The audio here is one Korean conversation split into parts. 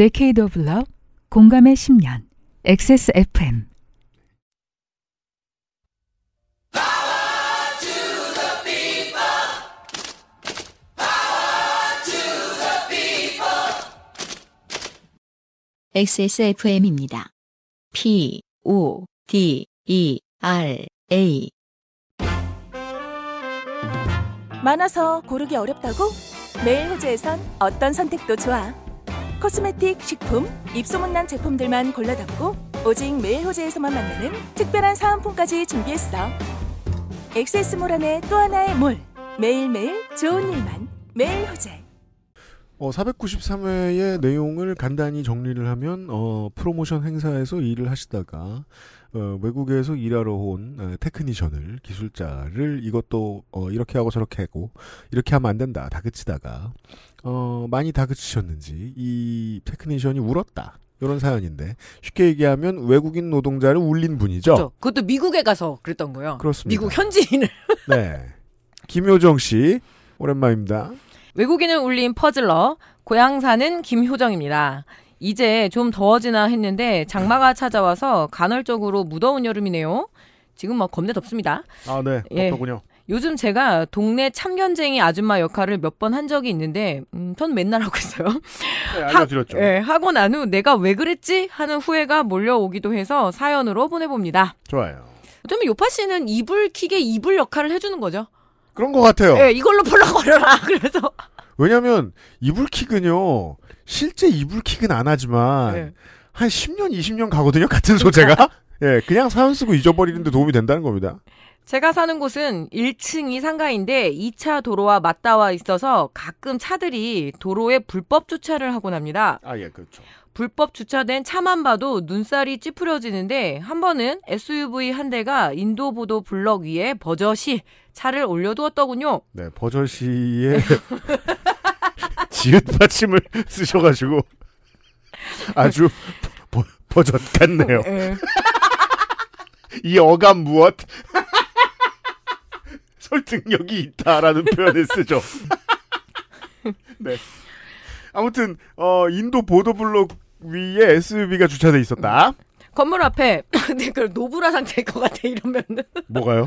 데케이드 오브 러브 공감의 10년 XSFM 세스 f m 입니다 P O D E R A 많아서 고르기 어렵다고? 매일 호주에선 어떤 선택도 좋아. 코스메틱 식품, 입소문난 제품들만 골라담고 오직 매일호재에서만 만나는 특별한 사은품까지 준비했어. 엑세스몰 안에 또 하나의 몰. 매일매일 좋은 일만. 메일호재. 어, 493회의 내용을 간단히 정리를 하면 어, 프로모션 행사에서 일을 하시다가 어, 외국에서 일하러 온 어, 테크니션을 기술자를 이것도 어, 이렇게 하고 저렇게 하고 이렇게 하면 안 된다 다그치다가 어, 많이 다그치셨는지 이 테크니션이 울었다. 이런 사연인데 쉽게 얘기하면 외국인 노동자를 울린 분이죠. 그렇죠. 그것도 미국에 가서 그랬던 거예요. 그렇습니다. 미국 현지인을. 네. 김효정 씨 오랜만입니다. 외국인을 울린 퍼즐러 고향 사는 김효정입니다. 이제 좀 더워지나 했는데 장마가 찾아와서 간헐적으로 무더운 여름이네요. 지금 막 뭐 겁내 덥습니다. 아, 네. 예. 더군요 요즘 제가 동네 참견쟁이 아줌마 역할을 몇 번 한 적이 있는데 음, 전 맨날 하고 있어요. 네, 알려드렸죠. 하, 예, 하고 난 후 내가 왜 그랬지 하는 후회가 몰려오기도 해서 사연으로 보내봅니다. 좋아요. 그러면 요파 씨는 이불 킥의 이불 역할을 해주는 거죠? 그런 것 같아요. 예, 이걸로 불러버려라 그래서 왜냐하면 이불킥은요 실제 이불킥은 안 하지만 네. 한 10년 20년 가거든요 같은 그러니까. 소재가 예 그냥 사연 쓰고 잊어버리는데 도움이 된다는 겁니다. 제가 사는 곳은 1층이 상가인데 2차 도로와 맞닿아 있어서 가끔 차들이 도로에 불법 주차를 하곤 합니다. 아, 예, 그렇죠. 불법 주차된 차만 봐도 눈살이 찌푸려지는데 한 번은 SUV 한 대가 인도 보도 블럭 위에 버젓이 차를 올려두었더군요. 네, 버젓이의 지읒 받침을 쓰셔가지고 아주 버, 버젓 같네요. 네. 이 어감 무엇? 설득력이 있다라는 표현을 쓰죠. 네. 아무튼 어 인도 보도블록 위에 SUV가 주차돼 있었다. 건물 앞에 근데 네, 노브라 상태일 것 같아 이러면 뭐가요?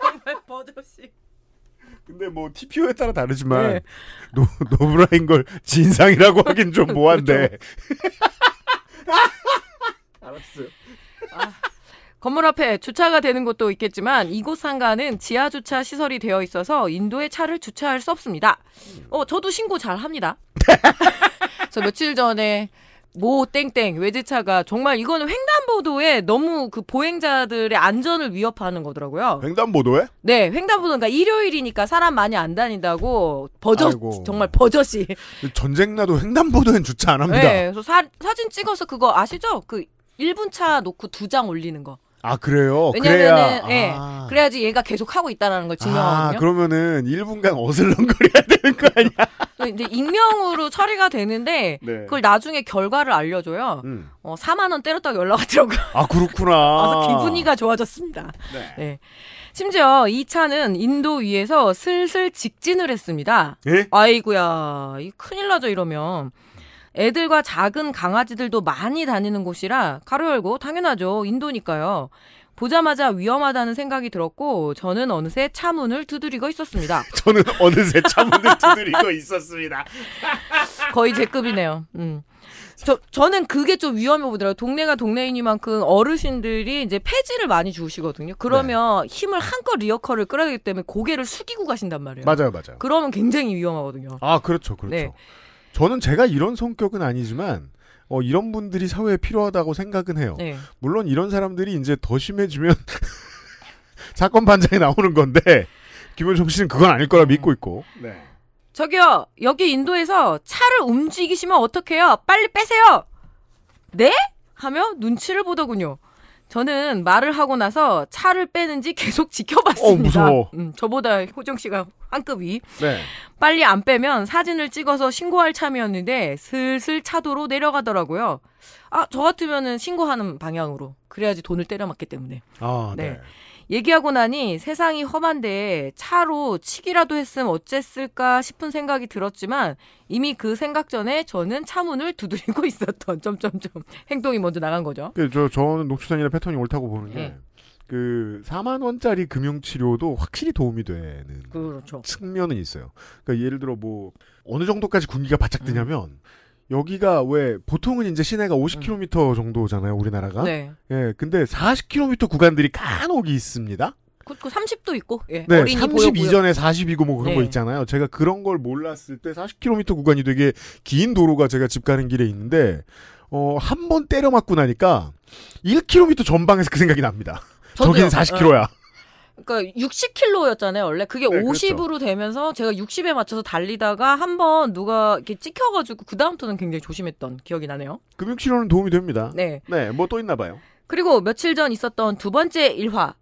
정말 버젓이. 근데 뭐 TPO에 따라 다르지만 네. 노, 브라인걸 진상이라고 하긴 좀 모한데. 그렇죠. 알았어요. 건물 앞에 주차가 되는 곳도 있겠지만 이곳 상가는 지하 주차 시설이 되어 있어서 인도에 차를 주차할 수 없습니다. 어, 저도 신고 잘 합니다. 저 며칠 전에 모 땡땡 외제차가 정말 이거는 횡단보도에 너무 그 보행자들의 안전을 위협하는 거더라고요. 횡단보도에? 네, 횡단보도 그러니까 일요일이니까 사람 많이 안 다닌다고 버젓 아이고. 정말 버젓이 전쟁 나도 횡단보도엔 주차 안 합니다. 네, 그래서 사, 사진 찍어서 그거 아시죠? 그 1분 차 놓고 두 장 올리는 거. 아 그래요? 왜냐면은 그래야... 예, 아... 그래야지 얘가 계속 하고 있다라는 걸 증명하거든요. 아, 그러면은 1분간 어슬렁거려야 되는 거 아니야? 근데 익명으로 처리가 되는데 네. 그걸 나중에 결과를 알려줘요. 음. 어, 4만 원 때렸다고 연락 왔더라고요. 아 그렇구나. 그래서 기분이가 좋아졌습니다. 네. 네. 심지어 이 차는 인도 위에서 슬슬 직진을 했습니다. 예? 아이구야, 큰일 나죠 이러면. 애들과 작은 강아지들도 많이 다니는 곳이라 가로 열고 당연하죠. 인도니까요. 보자마자 위험하다는 생각이 들었고 저는 어느새 차문을 두드리고 있었습니다. 저는 어느새 차문을 두드리고 있었습니다. 거의 제 급이네요. 음. 저 저는 그게 좀 위험해 보더라고요. 동네가 동네이니만큼 어르신들이 이제 폐지를 많이 주시거든요. 그러면 네. 힘을 한껏 리어커를 끌어야 되기 때문에 고개를 숙이고 가신단 말이에요. 맞아요, 맞아요. 그러면 굉장히 위험하거든요. 아, 그렇죠, 그렇죠. 네. 저는 제가 이런 성격은 아니지만 어, 이런 분들이 사회에 필요하다고 생각은 해요. 네. 물론 이런 사람들이 이제 더 심해지면 사건 반장이 나오는 건데 김현종 씨는 그건 아닐 거라 믿고 있고. 네. 저기요 여기 인도에서 차를 움직이시면 어떡해요? 빨리 빼세요. 네? 하며 눈치를 보더군요. 저는 말을 하고 나서 차를 빼는지 계속 지켜봤습니다. 어, 음, 저보다 호정 씨가 한급 이 네. 빨리 안 빼면 사진을 찍어서 신고할 참이었는데 슬슬 차도로 내려가더라고요. 아, 저 같으면은 신고하는 방향으로. 그래야지 돈을 때려 맞기 때문에. 아, 네. 네. 얘기하고 나니 세상이 험한데 차로 치기라도 했으면 어쨌을까 싶은 생각이 들었지만 이미 그 생각 전에 저는 차문을 두드리고 있었던 점점점 행동이 먼저 나간 거죠. 그, 저 저는 녹취산이나 패턴이 옳다고 보는 게. 예. 네. 그 4만 원짜리 금융 치료도 확실히 도움이 되는 그렇죠. 측면은 있어요. 그러니까 예를 들어 뭐 어느 정도까지 군기가 바짝 음. 드냐면 음. 여기가 왜 보통은 이제 시내가 50km 음. 정도잖아요, 우리나라가. 네. 예, 근데 40km 구간들이 간혹 있습니다. 그, 그 30도 있고. 예. 네, 어린이 30 이전에 40이고 뭐 그런 네. 거 있잖아요. 제가 그런 걸 몰랐을 때 40km 구간이 되게 긴 도로가 제가 집 가는 길에 있는데 어, 한 번 때려 맞고 나니까 1km 전방에서 그 생각이 납니다. 저도요. 40km야. 그러니까 60kg였잖아요 원래 그게 네, 50으로 그렇죠. 되면서 제가 60에 맞춰서 달리다가 한번 누가 이렇게 찍혀가지고 그 다음부터는 굉장히 조심했던 기억이 나네요. 금융 치료는 도움이 됩니다. 네. 네, 뭐 또 있나 봐요. 그리고 며칠 전 있었던 두 번째 일화.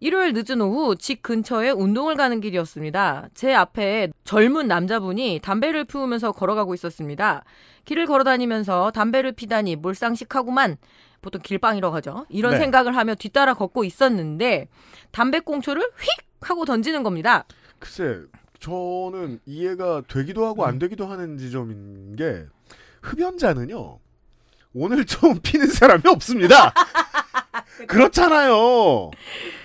일요일 늦은 오후 집 근처에 운동을 가는 길이었습니다. 제 앞에 젊은 남자분이 담배를 피우면서 걸어가고 있었습니다. 길을 걸어다니면서 담배를 피다니 몰상식하고만 보통 길빵이라고 하죠. 이런 네. 생각을 하며 뒤따라 걷고 있었는데 담배꽁초를 휙 하고 던지는 겁니다. 글쎄 저는 이해가 되기도 하고 안 음. 되기도 하는 지점인 게 흡연자는요 오늘 처음 피는 사람이 없습니다. 그렇잖아요.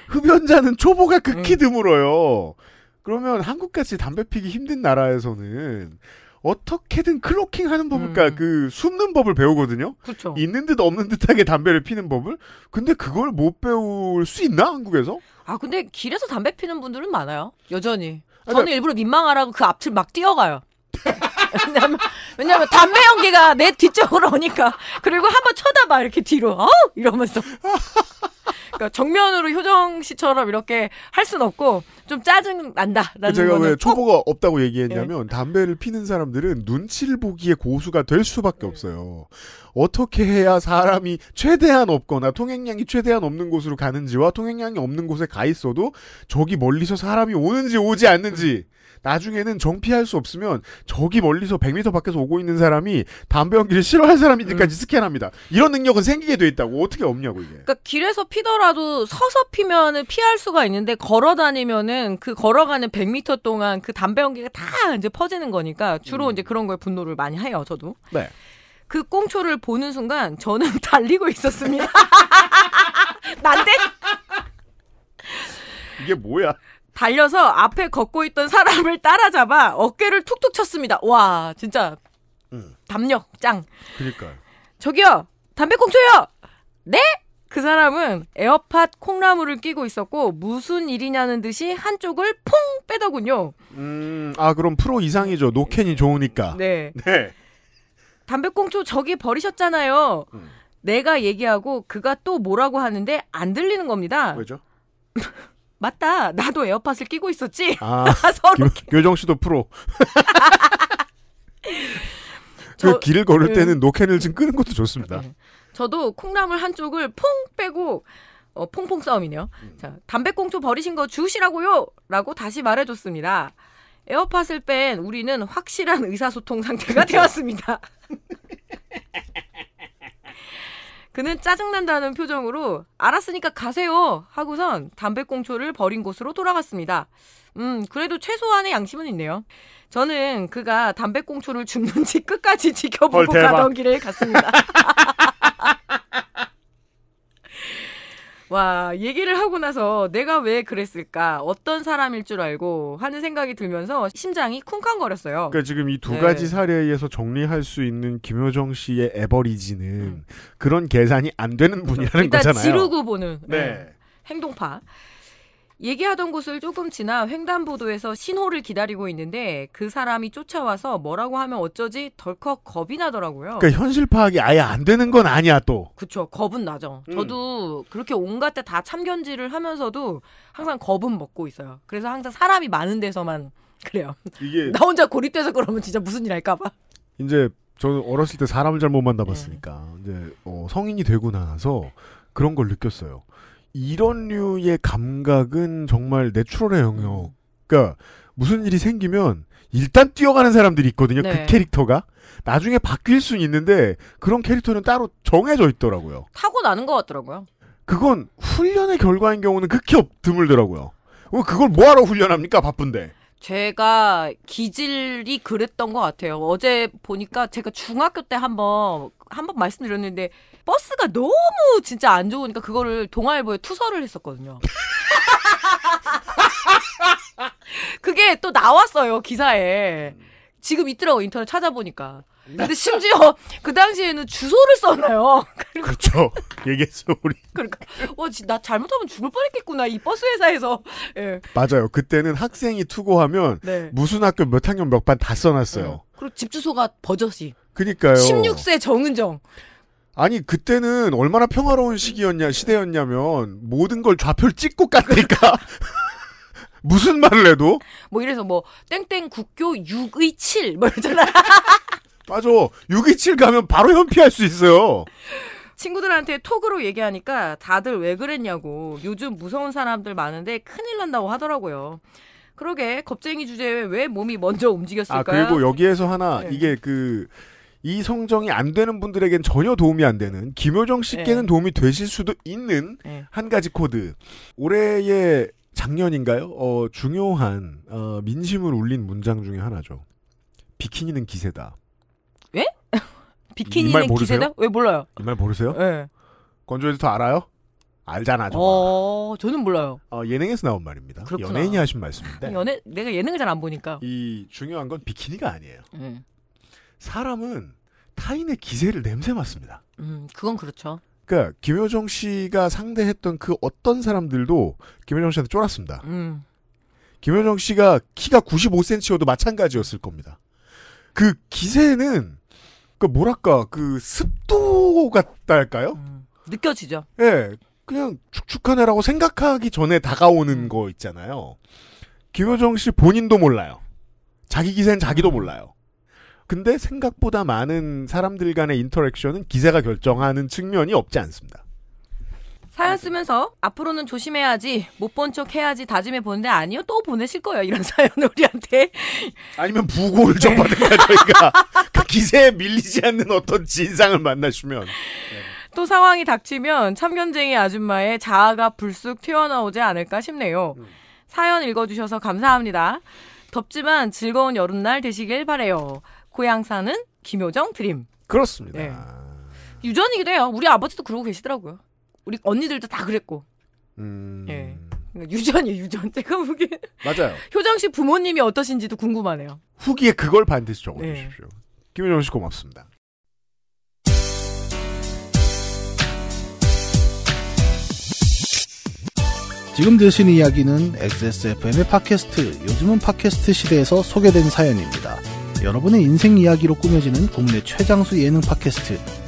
흡연자는 초보가 극히 음. 드물어요. 그러면 한국같이 담배 피기 힘든 나라에서는 어떻게든 클로킹하는 법을 그러니까 음. 그까 숨는 법을 배우거든요. 그쵸. 그렇죠. 있는 듯 없는 듯하게 담배를 피는 법을. 근데 그걸 못 배울 수 있나 한국에서? 아 근데 길에서 담배 피는 분들은 많아요. 여전히. 아, 저는 아니, 그러니까 일부러 민망하라고 그 앞을 막 뛰어가요. 왜냐면, 왜냐면 담배 연기가 내 뒤쪽으로 오니까 그리고 한번 쳐다봐 이렇게 뒤로 어 이러면서 그러니까 정면으로 효정 씨처럼 이렇게 할 순 없고 좀 짜증 난다라는 제가 왜 초보가 꼭... 없다고 얘기했냐면 네. 담배를 피는 사람들은 눈치를 보기에 고수가 될 수밖에 네. 없어요. 어떻게 해야 사람이 최대한 없거나 통행량이 최대한 없는 곳으로 가는지와 통행량이 없는 곳에 가 있어도 저기 멀리서 사람이 오는지 오지 않는지 나중에는 정피할 수 없으면 저기 멀리서 100m 밖에서 오고 있는 사람이 담배 연기를 싫어할 사람이지까지 음. 스캔합니다. 이런 능력은 생기게 돼 있다고 어떻게 없냐고 이게. 그러니까 길에서 피더라도 서서 피면은 피할 수가 있는데 걸어 다니면은 보면그 걸어가는 100m 동안 그 담배 연기가 다 이제 퍼지는 거니까 주로 음. 이제 그런 걸 분노를 많이 해요, 저도. 네. 그 꽁초를 보는 순간 저는 달리고 있었습니다. 난데? 이게 뭐야? 달려서 앞에 걷고 있던 사람을 따라잡아 어깨를 툭툭 쳤습니다. 와, 진짜 음. 담력 짱. 그니까요. 저기요, 담배꽁초요. 네? 그 사람은 에어팟 콩나물을 끼고 있었고 무슨 일이냐는 듯이 한쪽을 퐁 빼더군요. 음, 아 그럼 프로 이상이죠. 노캔이 좋으니까. 네. 네. 담배꽁초 저기 버리셨잖아요. 음. 내가 얘기하고 그가 또 뭐라고 하는데 안 들리는 겁니다. 왜죠? 맞다. 나도 에어팟을 끼고 있었지. 아, 서로 교, 정 씨도 프로. 그 저, 그 길을 걸을 음. 때는 노캔을 지금 끄는 것도 좋습니다. 음. 저도 콩나물 한쪽을 퐁 빼고 어, 퐁퐁 싸움이네요. 음. 자, 담배꽁초 버리신 거 주시라고요! 라고 다시 말해줬습니다. 에어팟을 뺀 우리는 확실한 의사소통 상태가 되었습니다. 그는 짜증난다는 표정으로 알았으니까 가세요! 하고선 담배꽁초를 버린 곳으로 돌아갔습니다. 음, 그래도 최소한의 양심은 있네요. 저는 그가 담배꽁초를 줍는지 끝까지 지켜보고 헐, 가던 길을 갔습니다. 와, 얘기를 하고 나서 내가 왜 그랬을까? 어떤 사람일 줄 알고 하는 생각이 들면서 심장이 쿵쾅거렸어요. 그러니까 지금 이두 네. 가지 사례에서 정리할 수 있는 김효정 씨의 에버리지는 음. 그런 계산이 안 되는 분이라는 일단 거잖아요. 일단 지르고 보는 네. 네. 행동파. 얘기하던 곳을 조금 지나 횡단보도에서 신호를 기다리고 있는데 그 사람이 쫓아와서 뭐라고 하면 어쩌지 덜컥 겁이 나더라고요. 그러니까 현실 파악이 아예 안 되는 건 아니야 또. 그쵸 겁은 나죠. 음. 저도 그렇게 온갖 때 다 참견질을 하면서도 항상 겁은 먹고 있어요. 그래서 항상 사람이 많은 데서만 그래요. 이게 나 혼자 고립돼서 그러면 진짜 무슨 일 할까봐. 이제 저는 어렸을 때 사람을 잘못 만나봤으니까 네. 이제 어, 성인이 되고 나서 그런 걸 느꼈어요. 이런 류의 감각은 정말 내추럴의 영역. 음. 그러니까 무슨 일이 생기면 일단 뛰어가는 사람들이 있거든요. 그 네. 그 캐릭터가 나중에 바뀔 수는 있는데 그런 캐릭터는 따로 정해져 있더라고요. 타고 나는 것 같더라고요. 그건 훈련의 결과인 경우는 극히 드물더라고요. 그걸 뭐하러 훈련합니까? 바쁜데. 제가 기질이 그랬던 것 같아요. 어제 보니까 제가 중학교 때 한번 한번 말씀드렸는데 버스가 너무 진짜 안 좋으니까 그거를 동아일보에 투서를 했었거든요. 그게 또 나왔어요 기사에. 지금 있더라고 인터넷 찾아보니까. 근데 심지어 그 당시에는 주소를 써놔요. 그렇죠. 얘기했어 우리. 그러니까 와나 어, 잘못하면 죽을 뻔했겠구나 이 버스 회사에서. 예. 맞아요. 그때는 학생이 투고하면 네. 무슨 학교 몇 학년 몇 반 다 써놨어요. 네. 그리고 집 주소가 버젓이. 그니까요. 16세 정은정. 아니 그때는 얼마나 평화로운 시기였냐 시대였냐면 모든 걸 좌표를 찍고 갔다니까. 무슨 말을 해도? 뭐 이래서 뭐 땡땡 국교 6의 7뭐 이러잖아. 맞아. 627 가면 바로 현피할 수 있어요. 친구들한테 톡으로 얘기하니까 다들 왜 그랬냐고 요즘 무서운 사람들 많은데 큰일 난다고 하더라고요. 그러게 겁쟁이 주제에 왜 몸이 먼저 움직였을까요? 아 그리고 여기에서 하나 네. 이게 그 이 성정이 안 되는 분들에겐 전혀 도움이 안 되는 김효정 씨께는 네. 도움이 되실 수도 있는 네. 한 가지 코드. 올해의 작년인가요? 어 중요한 어, 민심을 울린 문장 중에 하나죠. 비키니는 기세다. 비키니는 기세다? 왜 몰라요? 이 말 모르세요? 네. 예. 건조 에디터 알아요? 알잖아, 저. 어, 저는 몰라요. 어, 예능에서 나온 말입니다. 그렇구나. 연예인이 하신 말씀인데. 연예 내가 예능을 잘 안 보니까. 이 중요한 건 비키니가 아니에요. 음. 사람은 타인의 기세를 냄새 맡습니다. 음, 그건 그렇죠. 그러니까 김효정 씨가 상대했던 그 어떤 사람들도 김효정 씨한테 쫄았습니다. 음. 김효정 씨가 키가 95cm여도 마찬가지였을 겁니다. 그 기세는 그 뭐랄까 그 습도 같달까요? 음, 느껴지죠. 예, 그냥 축축하네라고 생각하기 전에 다가오는 음. 거 있잖아요. 김효정 씨 본인도 몰라요. 자기 기세는 자기도 음. 몰라요. 근데 생각보다 많은 사람들 간의 인터랙션은 기세가 결정하는 측면이 없지 않습니다. 사연 쓰면서 앞으로는 조심해야지 못 본 척 해야지 다짐해 보는데 아니요 또 보내실 거예요 이런 사연 우리한테 아니면 부고를 좀 받을까 저희가 그 기세에 밀리지 않는 어떤 진상을 만나시면 또 상황이 닥치면 참견쟁이 아줌마의 자아가 불쑥 튀어나오지 않을까 싶네요 음. 사연 읽어주셔서 감사합니다 덥지만 즐거운 여름날 되시길 바래요 고향 사는 김효정 드림 그렇습니다 네. 유전이기도 해요 우리 아버지도 그러고 계시더라고요 우리 언니들도 다 그랬고. 음. 예. 그러니까 유전이 유전. 제가 보기 맞아요. 효정 씨 부모님이 어떠신지도 궁금하네요. 후기에 그걸 반드시 적어주십시오. 네. 김효정 씨 고맙습니다. 지금 드신 이야기는 XSFM의 팟캐스트, 요즘은 팟캐스트 시대에서 소개된 사연입니다. 여러분의 인생 이야기로 꾸며지는 국내 최장수 예능 팟캐스트.